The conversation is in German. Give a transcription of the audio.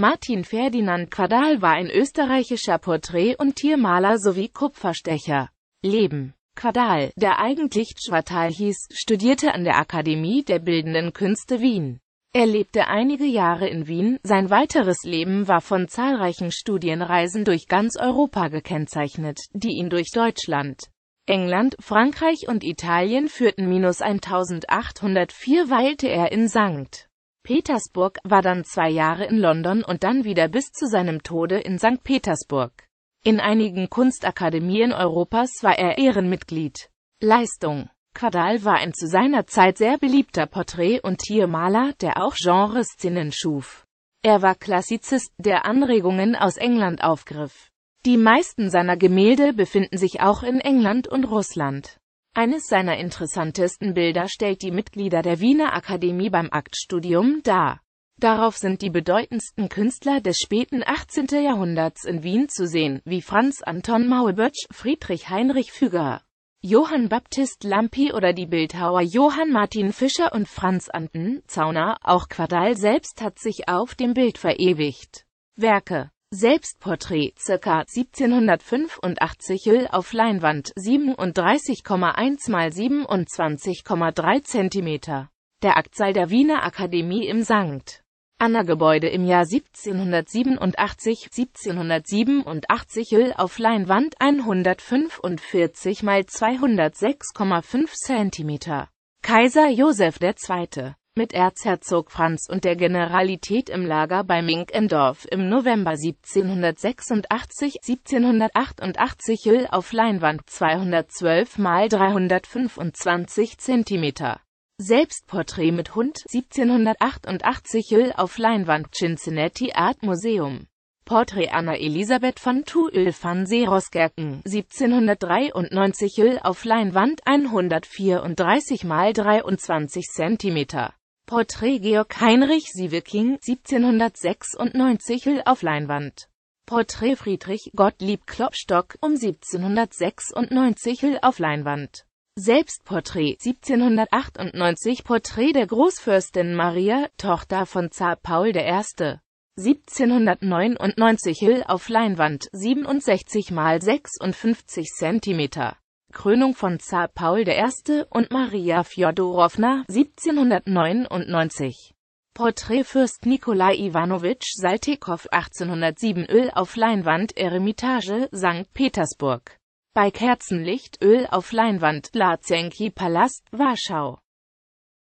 Martin Ferdinand Quadal war ein österreichischer Porträt- und Tiermaler sowie Kupferstecher. Leben Quadal, der eigentlich Schwartal hieß, studierte an der Akademie der Bildenden Künste Wien. Er lebte einige Jahre in Wien, sein weiteres Leben war von zahlreichen Studienreisen durch ganz Europa gekennzeichnet, die ihn durch Deutschland, England, Frankreich und Italien führten. Minus 1804 weilte er in St. Petersburg war dann zwei Jahre in London und dann wieder bis zu seinem Tode in St. Petersburg. In einigen Kunstakademien Europas war er Ehrenmitglied. Leistung Quadal war ein zu seiner Zeit sehr beliebter Porträt- und Tiermaler, der auch Genreszenen schuf. Er war Klassizist, der Anregungen aus England aufgriff. Die meisten seiner Gemälde befinden sich auch in England und Russland. Eines seiner interessantesten Bilder stellt die Mitglieder der Wiener Akademie beim Aktstudium dar. Darauf sind die bedeutendsten Künstler des späten 18. Jahrhunderts in Wien zu sehen, wie Franz Anton Maulbötsch, Friedrich Heinrich Füger, Johann Baptist Lampi oder die Bildhauer Johann Martin Fischer und Franz Anton Zauner, auch Quadall selbst hat sich auf dem Bild verewigt. Werke Selbstporträt ca. 1785 Öl auf Leinwand 37,1 x 27,3 cm. Der Aktsaal der Wiener Akademie im St. Anna-Gebäude im Jahr 1787, 1787 Öl auf Leinwand 145 x 206,5 cm. Kaiser Josef II mit Erzherzog Franz und der Generalität im Lager bei Minkendorf im November 1786, 1788 Öl auf Leinwand 212 x 325 cm. Selbstporträt mit Hund 1788 Öl auf Leinwand Cincinnati Art Museum. Porträt Anna Elisabeth von Thuil van Seeroskerken, 1793 Öl auf Leinwand 134 x 23 cm. Porträt Georg Heinrich Sieveking, 1796 auf Leinwand. Porträt Friedrich Gottlieb Klopstock, um 1796 auf Leinwand. Selbstporträt 1798 Porträt der Großfürstin Maria, Tochter von Zar Paul I. 1799 Hill auf Leinwand 67 x 56 cm. Krönung von Zar Paul I. und Maria Fjodorowna, 1799. Porträt Fürst Nikolai Ivanovich Saltikow 1807 Öl auf Leinwand Eremitage, St. Petersburg. Bei Kerzenlicht Öl auf Leinwand Lazienki Palast, Warschau.